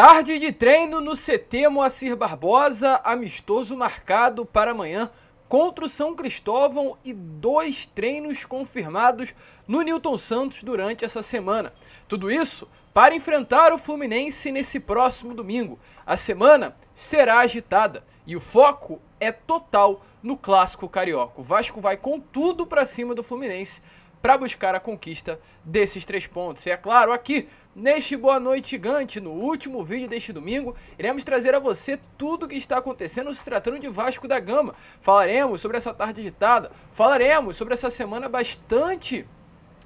Tarde de treino no CT Moacir Barbosa, amistoso marcado para amanhã contra o São Cristóvão e dois treinos confirmados no Newton Santos durante essa semana. Tudo isso para enfrentar o Fluminense nesse próximo domingo. A semana será agitada e o foco é total no clássico carioca. O Vasco vai com tudo para cima do Fluminense para buscar a conquista desses três pontos. E é claro, aqui neste Boa Noite Gigante, no último vídeo deste domingo, iremos trazer a você tudo o que está acontecendo se tratando de Vasco da Gama. Falaremos sobre essa tarde agitada, falaremos sobre essa semana bastante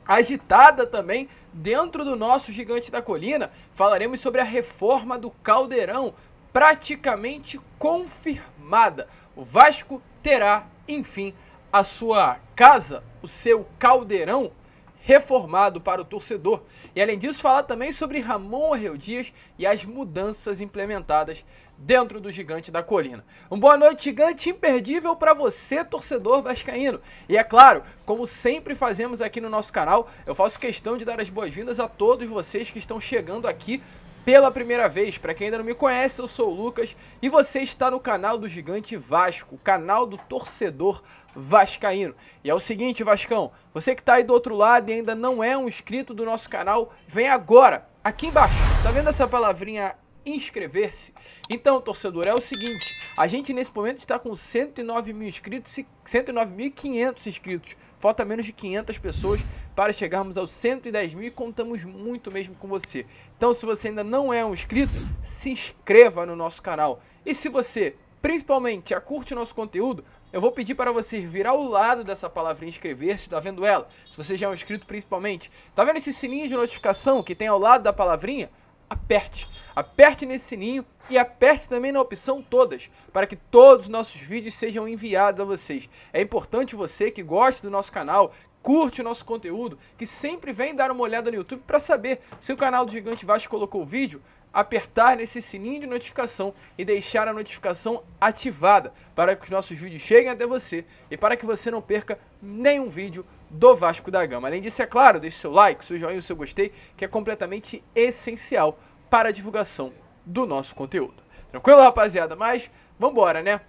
agitada também dentro do nosso Gigante da Colina. Falaremos sobre a reforma do Caldeirão, praticamente confirmada. O Vasco terá, enfim, a sua casa, o seu caldeirão reformado para o torcedor. E além disso, falar também sobre Ramon Arreu Dias e as mudanças implementadas dentro do Gigante da Colina. Um boa noite gigante imperdível para você, torcedor vascaíno. E é claro, como sempre fazemos aqui no nosso canal, eu faço questão de dar as boas-vindas a todos vocês que estão chegando aqui pela primeira vez, para quem ainda não me conhece, eu sou o Lucas e você está no canal do Gigante Vasco, canal do torcedor vascaíno. E é o seguinte, Vascão, você que está aí do outro lado e ainda não é um inscrito do nosso canal, vem agora, aqui embaixo. Tá vendo essa palavrinha inscrever-se. Então, torcedor, é o seguinte: a gente nesse momento está com 109 mil inscritos, 109.500 inscritos. Falta menos de 500 pessoas para chegarmos aos 110 mil e contamos muito mesmo com você. Então, se você ainda não é um inscrito, se inscreva no nosso canal. E se você, principalmente, já curte o nosso conteúdo, eu vou pedir para você virar o lado dessa palavra inscrever-se, tá vendo ela? Se você já é um inscrito, principalmente. Tá vendo esse sininho de notificação que tem ao lado da palavrinha? aperte. Aperte nesse sininho e aperte também na opção todas, para que todos os nossos vídeos sejam enviados a vocês. É importante você que gosta do nosso canal, curte o nosso conteúdo, que sempre vem dar uma olhada no YouTube para saber se o canal do Gigante Vasco colocou o vídeo, apertar nesse sininho de notificação e deixar a notificação ativada para que os nossos vídeos cheguem até você e para que você não perca nenhum vídeo do Vasco da Gama. Além disso, é claro, deixe seu like, seu joinha, seu gostei, que é completamente essencial para a divulgação do nosso conteúdo. Tranquilo, rapaziada? Mas vambora, né?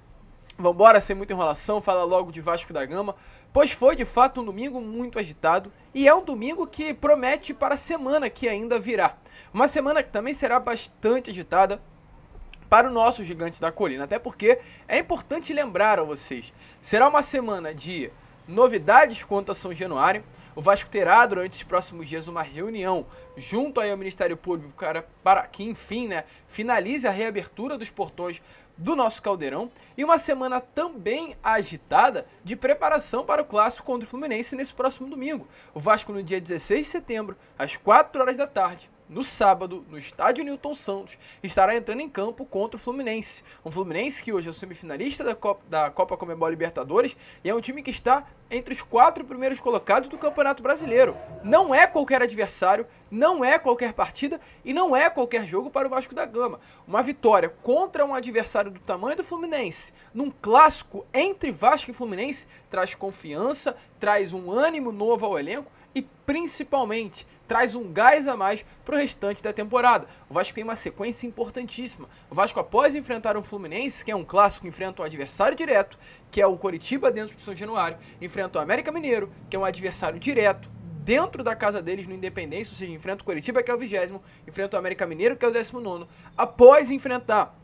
Vambora, sem muita enrolação, fala logo de Vasco da Gama, pois foi de fato um domingo muito agitado e é um domingo que promete para a semana que ainda virá. Uma semana que também será bastante agitada para o nosso gigante da colina, até porque é importante lembrar a vocês, será uma semana de novidades quanto a São Januário. O Vasco terá durante os próximos dias uma reunião junto ao Ministério Público cara, para que, enfim, né, finalize a reabertura dos portões do nosso caldeirão e uma semana também agitada de preparação para o clássico contra o Fluminense nesse próximo domingo. O Vasco no dia 16 de setembro, às 4 horas da tarde, no sábado, no estádio Newton Santos, estará entrando em campo contra o Fluminense. Um Fluminense que hoje é o semifinalista da Copa, da Copa Comebol Libertadores e é um time que está entre os quatro primeiros colocados do Campeonato Brasileiro. Não é qualquer adversário, não é qualquer partida e não é qualquer jogo para o Vasco da Gama. Uma vitória contra um adversário do tamanho do Fluminense, num clássico entre Vasco e Fluminense, traz confiança, traz um ânimo novo ao elenco e principalmente traz um gás a mais para o restante da temporada. O Vasco tem uma sequência importantíssima. O Vasco, após enfrentar um Fluminense, que é um clássico, enfrenta um adversário direto, que é o Coritiba dentro de São Januário, enfrenta o América Mineiro, que é um adversário direto dentro da casa deles no Independência, ou seja, enfrenta o Coritiba, que é o vigésimo, enfrenta o América Mineiro, que é o décimo nono. Após enfrentar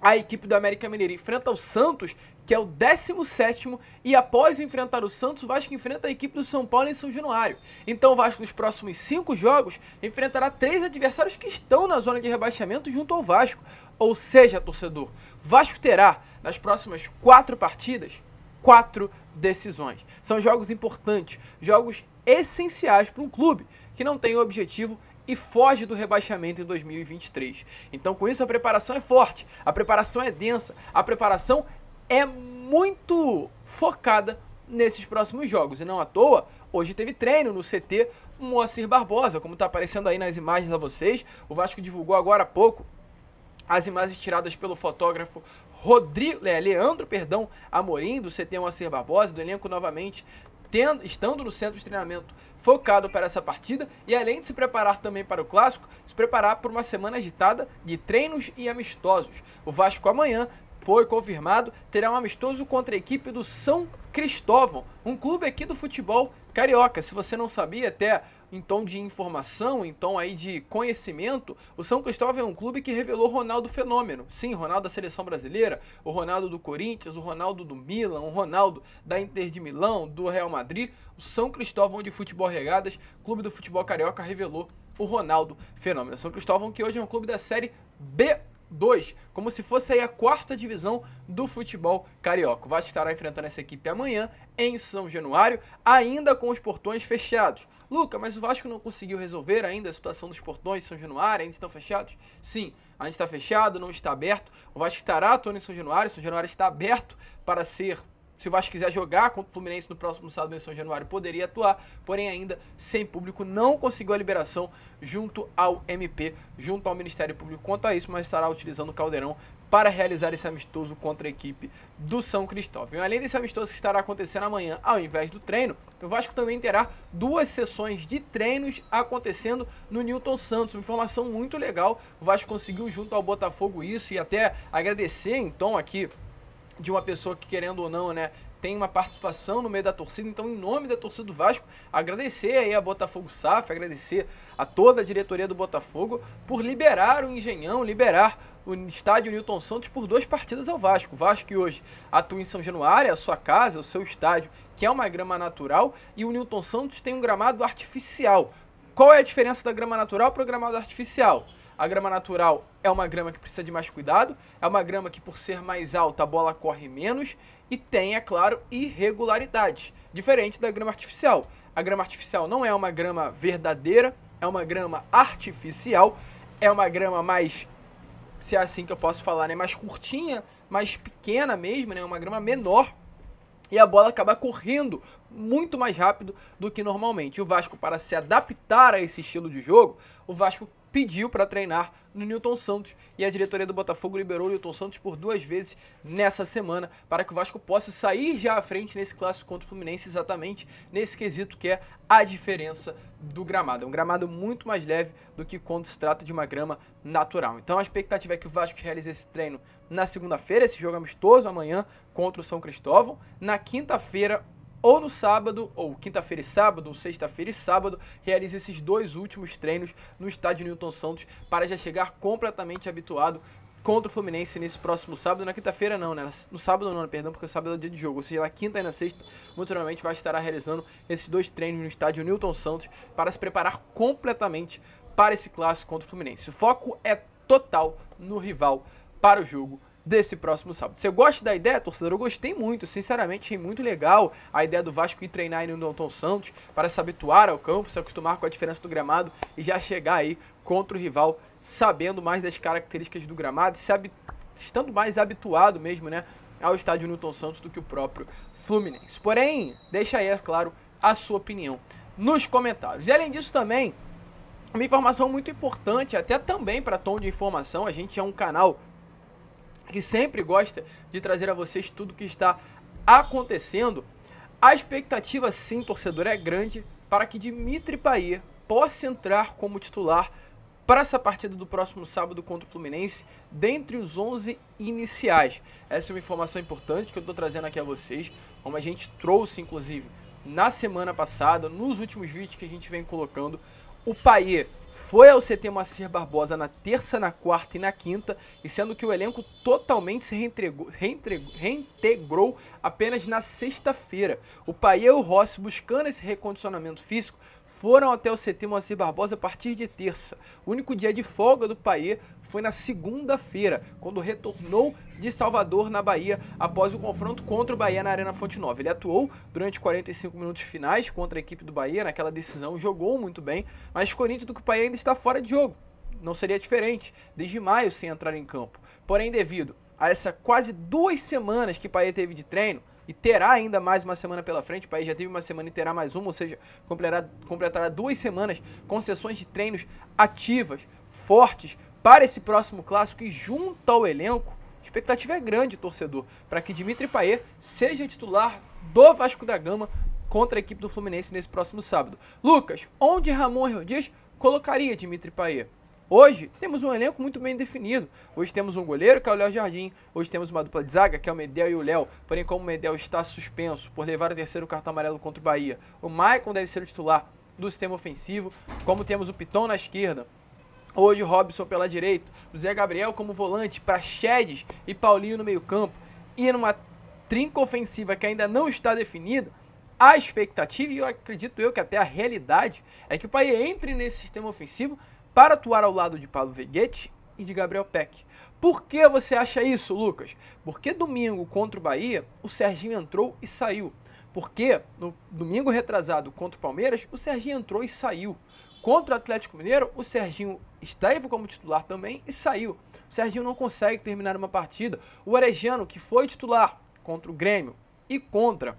a equipe do América Mineiro enfrenta o Santos, que é o 17 e após enfrentar o Santos, o Vasco enfrenta a equipe do São Paulo em São Januário. Então o Vasco nos próximos cinco jogos enfrentará três adversários que estão na zona de rebaixamento junto ao Vasco. Ou seja, torcedor, Vasco terá nas próximas quatro partidas quatro decisões. São jogos importantes, jogos essenciais para um clube que não tem o objetivo e foge do rebaixamento em 2023. Então, com isso, a preparação é forte, a preparação é densa, a preparação é muito focada nesses próximos jogos. E não à toa, hoje teve treino no CT Moacir Barbosa, como está aparecendo aí nas imagens a vocês. O Vasco divulgou agora há pouco as imagens tiradas pelo fotógrafo Rodrigo, é, Leandro perdão, Amorim, do CT Moacir Barbosa, do elenco novamente tendo, estando no centro de treinamento focado para essa partida e além de se preparar também para o clássico, se preparar por uma semana agitada de treinos e amistosos. O Vasco amanhã foi confirmado terá um amistoso contra a equipe do São Cristóvão, um clube aqui do futebol Carioca, se você não sabia, até em tom de informação, em tom aí de conhecimento, o São Cristóvão é um clube que revelou Ronaldo Fenômeno. Sim, Ronaldo da seleção brasileira, o Ronaldo do Corinthians, o Ronaldo do Milan, o Ronaldo da Inter de Milão, do Real Madrid. O São Cristóvão de Futebol Regadas, clube do futebol carioca, revelou o Ronaldo Fenômeno. São Cristóvão que hoje é um clube da Série B 2, como se fosse aí a quarta divisão do futebol carioca. O Vasco estará enfrentando essa equipe amanhã em São Januário, ainda com os portões fechados. Luca, mas o Vasco não conseguiu resolver ainda a situação dos portões de São Januário, ainda estão fechados? Sim, ainda está fechado, não está aberto. O Vasco estará atuando em São Januário, São Januário está aberto para ser se o Vasco quiser jogar contra o Fluminense no próximo sábado em São Januário, poderia atuar, porém ainda sem público, não conseguiu a liberação junto ao MP, junto ao Ministério Público quanto a isso, mas estará utilizando o Caldeirão para realizar esse amistoso contra a equipe do São Cristóvão. Além desse amistoso que estará acontecendo amanhã, ao invés do treino, o Vasco também terá duas sessões de treinos acontecendo no Newton Santos. Uma informação muito legal. O Vasco conseguiu junto ao Botafogo isso e até agradecer então aqui de uma pessoa que, querendo ou não, né, tem uma participação no meio da torcida. Então, em nome da torcida do Vasco, agradecer aí a Botafogo SAF, agradecer a toda a diretoria do Botafogo por liberar o Engenhão, liberar o estádio Newton Santos por duas partidas ao Vasco. O Vasco que hoje atua em São Januário, a sua casa, o seu estádio, que é uma grama natural, e o Newton Santos tem um gramado artificial. Qual é a diferença da grama natural para o gramado artificial? A grama natural é uma grama que precisa de mais cuidado, é uma grama que, por ser mais alta, a bola corre menos e tem, é claro, irregularidades, diferente da grama artificial. A grama artificial não é uma grama verdadeira, é uma grama artificial, é uma grama mais, se é assim que eu posso falar, né, mais curtinha, mais pequena mesmo, né, uma grama menor e a bola acaba correndo muito mais rápido do que normalmente. O Vasco, para se adaptar a esse estilo de jogo, o Vasco pediu para treinar no Newton Santos e a diretoria do Botafogo liberou o Newton Santos por duas vezes nessa semana para que o Vasco possa sair já à frente nesse clássico contra o Fluminense exatamente nesse quesito que é a diferença do gramado. É um gramado muito mais leve do que quando se trata de uma grama natural. Então a expectativa é que o Vasco realize esse treino na segunda-feira, esse jogo é amistoso amanhã contra o São Cristóvão, na quinta-feira ou no sábado, ou quinta-feira e sábado, ou sexta-feira e sábado, realize esses dois últimos treinos no estádio Newton Santos para já chegar completamente habituado contra o Fluminense nesse próximo sábado. Na quinta-feira não, né? No sábado não, né? perdão, porque o sábado é o dia de jogo. Ou seja, na quinta e na sexta, muito provavelmente vai estar realizando esses dois treinos no estádio Newton Santos para se preparar completamente para esse clássico contra o Fluminense. O foco é total no rival para o jogo desse próximo sábado. Você gosta da ideia, torcedor? Eu gostei muito, sinceramente, achei muito legal a ideia do Vasco ir treinar aí no Danton Santos para se habituar ao campo, se acostumar com a diferença do gramado e já chegar aí contra o rival sabendo mais das características do gramado, estando mais habituado mesmo, né, ao estádio Newton Santos do que o próprio Fluminense. Porém, deixa aí, é claro, a sua opinião nos comentários. E além disso também, uma informação muito importante, até também para tom de informação, a gente é um canal que sempre gosta de trazer a vocês tudo que está acontecendo, a expectativa, sim, torcedor, é grande para que Dimitri Payet possa entrar como titular para essa partida do próximo sábado contra o Fluminense, dentre os 11 iniciais. Essa é uma informação importante que eu estou trazendo aqui a vocês, como a gente trouxe, inclusive, na semana passada, nos últimos vídeos que a gente vem colocando, o Payet foi ao CT Moacir Barbosa na terça, na quarta e na quinta, e sendo que o elenco totalmente se reintegrou, reintegrou, apenas na sexta-feira. O Paia e o Rossi, buscando esse recondicionamento físico, foram até o CT Moacir Barbosa a partir de terça. O único dia de folga do Paê foi na segunda-feira, quando retornou de Salvador, na Bahia, após o confronto contra o Bahia na Arena Fonte Nova. Ele atuou durante 45 minutos finais contra a equipe do Bahia, naquela decisão, jogou muito bem, mas Corinthians do que o ainda está fora de jogo. Não seria diferente, desde maio sem entrar em campo. Porém, devido a essa quase duas semanas que Paê teve de treino, e terá ainda mais uma semana pela frente. O país já teve uma semana e terá mais uma, ou seja, completará, completará duas semanas com sessões de treinos ativas, fortes, para esse próximo clássico e junto ao elenco. A expectativa é grande, torcedor, para que Dimitri Payet seja titular do Vasco da Gama contra a equipe do Fluminense nesse próximo sábado. Lucas, onde Ramon Rodrigues colocaria Dimitri Paier. Hoje temos um elenco muito bem definido. Hoje temos um goleiro, que é o Léo Jardim. Hoje temos uma dupla de zaga, que é o Medel e o Léo. Porém, como o Medel está suspenso por levar o terceiro cartão amarelo contra o Bahia, o Maicon deve ser o titular do sistema ofensivo. Como temos o Piton na esquerda. Hoje, Robson pela direita. O Zé Gabriel como volante para Chedes e Paulinho no meio-campo. E numa trinca ofensiva que ainda não está definida, a expectativa, e eu acredito eu que até a realidade, é que o Pai entre nesse sistema ofensivo para atuar ao lado de Paulo Veguete e de Gabriel Peck. Por que você acha isso, Lucas? Porque domingo contra o Bahia, o Serginho entrou e saiu. Porque no domingo retrasado contra o Palmeiras, o Serginho entrou e saiu. Contra o Atlético Mineiro, o Serginho esteve como titular também e saiu. O Serginho não consegue terminar uma partida. O Arejano, que foi titular contra o Grêmio e contra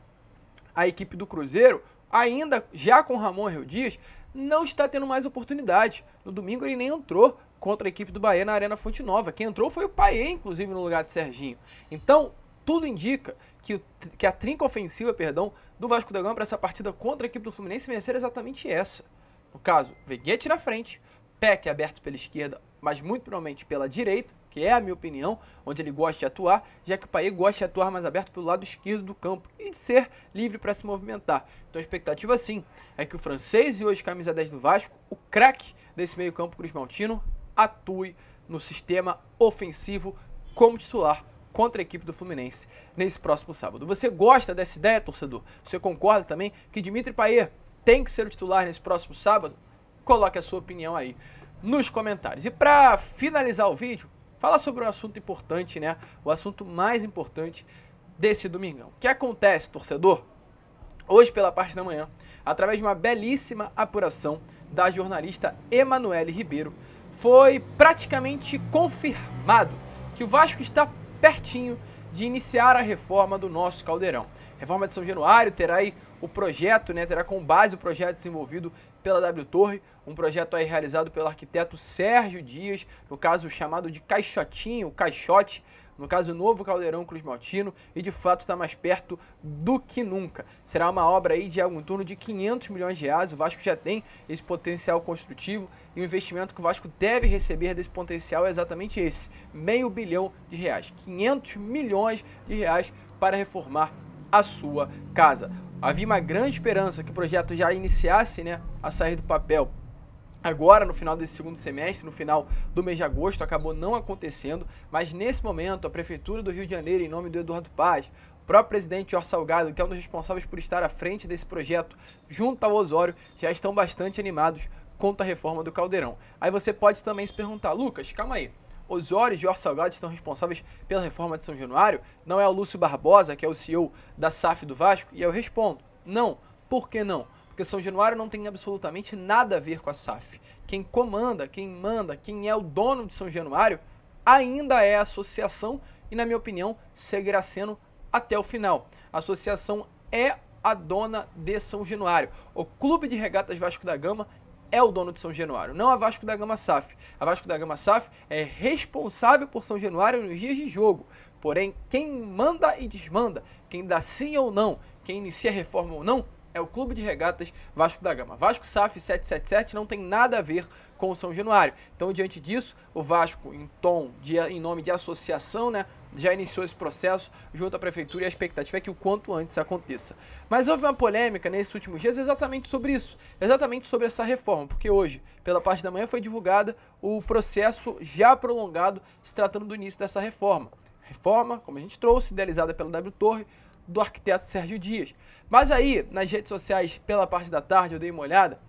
a equipe do Cruzeiro, ainda já com Ramon Rio Dias, não está tendo mais oportunidade. No domingo ele nem entrou contra a equipe do Bahia na Arena Fonte Nova. Quem entrou foi o Paê, inclusive, no lugar de Serginho. Então, tudo indica que, que a trinca ofensiva perdão, do Vasco da Gama para essa partida contra a equipe do Fluminense vencer exatamente essa. No caso, Veguete na frente, Peck aberto pela esquerda, mas muito provavelmente pela direita, que é a minha opinião, onde ele gosta de atuar, já que o Paê gosta de atuar mais aberto pelo lado esquerdo do campo e de ser livre para se movimentar. Então a expectativa sim é que o francês e hoje camisa 10 do Vasco, o craque desse meio-campo Maltino, atue no sistema ofensivo como titular contra a equipe do Fluminense nesse próximo sábado. Você gosta dessa ideia, torcedor? Você concorda também que Dimitri Payet tem que ser o titular nesse próximo sábado? Coloque a sua opinião aí nos comentários. E para finalizar o vídeo, falar sobre o um assunto importante, né? O assunto mais importante desse domingão. O que acontece, torcedor? Hoje pela parte da manhã, através de uma belíssima apuração da jornalista Emanuele Ribeiro, foi praticamente confirmado que o Vasco está pertinho de iniciar a reforma do nosso caldeirão. Reforma de São Januário terá aí o projeto, né, terá com base o projeto desenvolvido pela W Torre, um projeto aí realizado pelo arquiteto Sérgio Dias, no caso chamado de Caixotinho, Caixote, no caso novo Caldeirão Cruz Maltino, e de fato está mais perto do que nunca. Será uma obra aí de algo em torno de 500 milhões de reais, o Vasco já tem esse potencial construtivo, e o investimento que o Vasco deve receber desse potencial é exatamente esse, meio bilhão de reais, 500 milhões de reais para reformar a sua casa. Havia uma grande esperança que o projeto já iniciasse né, a sair do papel agora no final desse segundo semestre, no final do mês de agosto, acabou não acontecendo, mas nesse momento a Prefeitura do Rio de Janeiro, em nome do Eduardo Paz, o próprio presidente Jorge Salgado, que é um dos responsáveis por estar à frente desse projeto, junto ao Osório, já estão bastante animados contra a reforma do Caldeirão. Aí você pode também se perguntar, Lucas, calma aí, Osório e Jorge Salgado estão responsáveis pela reforma de São Januário? Não é o Lúcio Barbosa, que é o CEO da SAF do Vasco? E eu respondo, não. Por que não? Porque São Januário não tem absolutamente nada a ver com a SAF. Quem comanda, quem manda, quem é o dono de São Januário ainda é a associação e, na minha opinião, seguirá sendo até o final. A associação é a dona de São Januário. O Clube de Regatas Vasco da Gama é o dono de São Januário, não a Vasco da Gama SAF. A Vasco da Gama SAF é responsável por São Januário nos dias de jogo. Porém, quem manda e desmanda, quem dá sim ou não, quem inicia a reforma ou não, é o Clube de Regatas Vasco da Gama. Vasco SAF 777 não tem nada a ver com o São Januário. Então, diante disso, o Vasco, em tom, de, em nome de associação, né, já iniciou esse processo junto à prefeitura e a expectativa é que o quanto antes aconteça. Mas houve uma polêmica nesses últimos dias exatamente sobre isso, exatamente sobre essa reforma, porque hoje, pela parte da manhã, foi divulgada o processo já prolongado se tratando do início dessa reforma. Reforma, como a gente trouxe, idealizada pela W Torre, do arquiteto Sérgio Dias. Mas aí, nas redes sociais, pela parte da tarde, eu dei uma olhada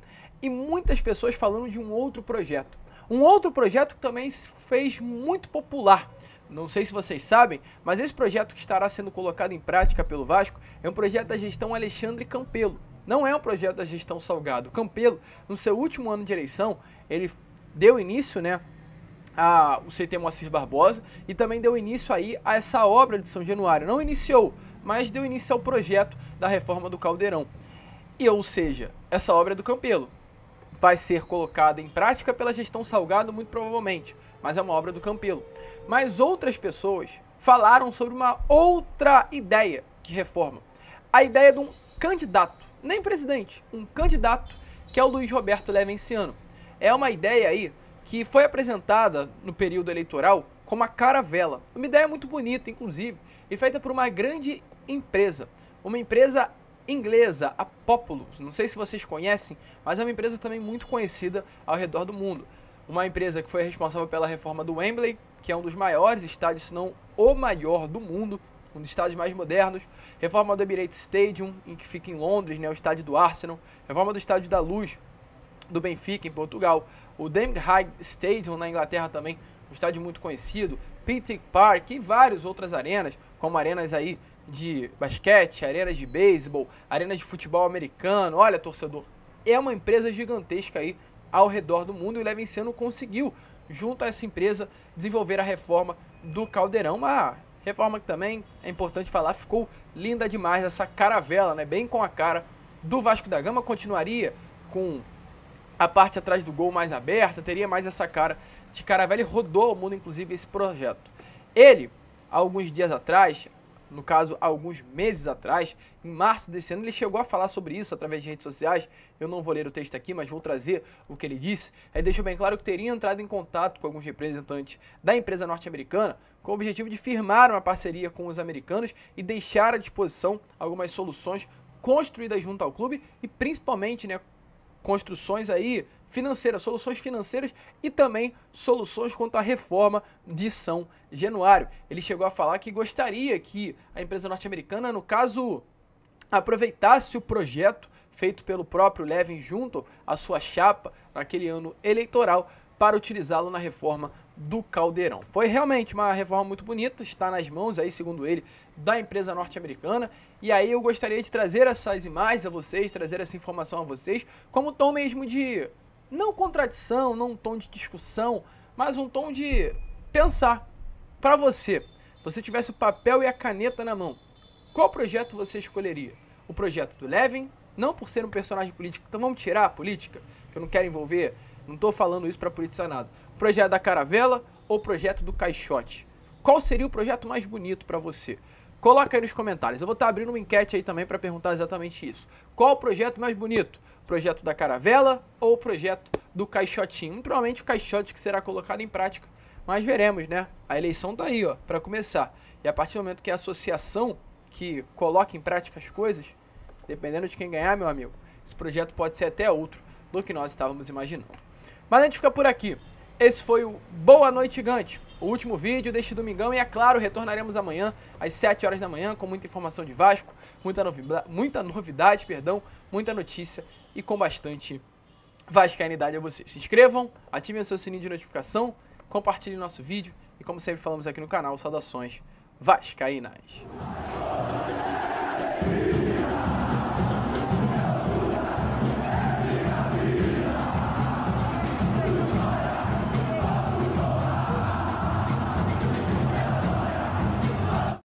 e muitas pessoas falando de um outro projeto. Um outro projeto que também se fez muito popular não sei se vocês sabem, mas esse projeto que estará sendo colocado em prática pelo Vasco é um projeto da gestão Alexandre Campelo. Não é um projeto da gestão Salgado. Campelo, no seu último ano de eleição, ele deu início, né, a, o CT Moacir Barbosa e também deu início aí a essa obra de São Januário. Não iniciou, mas deu início ao projeto da reforma do Caldeirão. E ou seja, essa obra é do Campelo. Vai ser colocada em prática pela gestão Salgado, muito provavelmente, mas é uma obra do Campelo. Mas outras pessoas falaram sobre uma outra ideia de reforma. A ideia de um candidato, nem presidente, um candidato que é o Luiz Roberto Levenciano. É uma ideia aí que foi apresentada no período eleitoral como a caravela. Uma ideia muito bonita, inclusive, e feita por uma grande empresa. Uma empresa inglesa, a Populous. Não sei se vocês conhecem, mas é uma empresa também muito conhecida ao redor do mundo uma empresa que foi responsável pela reforma do Wembley, que é um dos maiores estádios, se não o maior do mundo, um dos estádios mais modernos, reforma do Emirates Stadium, em que fica em Londres, né, o estádio do Arsenal, reforma do Estádio da Luz do Benfica em Portugal, o Dame High Stadium na Inglaterra também, um estádio muito conhecido, Pity Park e várias outras arenas, como arenas aí de basquete, arenas de beisebol, arenas de futebol americano. Olha, torcedor, é uma empresa gigantesca aí ao redor do mundo e o Levenciano conseguiu, junto a essa empresa, desenvolver a reforma do caldeirão. Uma reforma que também é importante falar, ficou linda demais essa caravela, né? Bem com a cara do Vasco da Gama, continuaria com a parte atrás do gol mais aberta, teria mais essa cara de caravela e rodou o mundo, inclusive, esse projeto. Ele, alguns dias atrás, no caso, alguns meses atrás, em março desse ano, ele chegou a falar sobre isso através de redes sociais. Eu não vou ler o texto aqui, mas vou trazer o que ele disse. Ele deixou bem claro que teria entrado em contato com alguns representantes da empresa norte-americana com o objetivo de firmar uma parceria com os americanos e deixar à disposição algumas soluções construídas junto ao clube e principalmente, né, construções aí financeiras, soluções financeiras e também soluções quanto à reforma de São Januário. Ele chegou a falar que gostaria que a empresa norte-americana, no caso, aproveitasse o projeto feito pelo próprio Levin junto à sua chapa naquele ano eleitoral para utilizá-lo na reforma do Caldeirão. Foi realmente uma reforma muito bonita, está nas mãos aí, segundo ele, da empresa norte-americana. E aí eu gostaria de trazer essas imagens a vocês, trazer essa informação a vocês, como tom mesmo de não contradição, não um tom de discussão, mas um tom de pensar. Para você, você tivesse o papel e a caneta na mão, qual projeto você escolheria? O projeto do Levin, não por ser um personagem político, então vamos tirar a política, que eu não quero envolver, não estou falando isso para politizar nada. O projeto da Caravela ou o projeto do Caixote? Qual seria o projeto mais bonito para você? Coloca aí nos comentários. Eu vou estar tá abrindo uma enquete aí também para perguntar exatamente isso. Qual o projeto mais bonito? projeto da caravela ou o projeto do caixotinho. Provavelmente o caixote que será colocado em prática, mas veremos, né? A eleição tá aí, ó, para começar. E a partir do momento que a associação que coloca em prática as coisas, dependendo de quem ganhar, meu amigo, esse projeto pode ser até outro do que nós estávamos imaginando. Mas a gente fica por aqui. Esse foi o Boa Noite Gigante, o último vídeo deste domingão. E é claro, retornaremos amanhã às 7 horas da manhã com muita informação de Vasco, muita, novi muita novidade, perdão, muita notícia e com bastante vascainidade a vocês. Se inscrevam, ativem o seu sininho de notificação, compartilhem nosso vídeo e como sempre falamos aqui no canal, saudações vascaínas.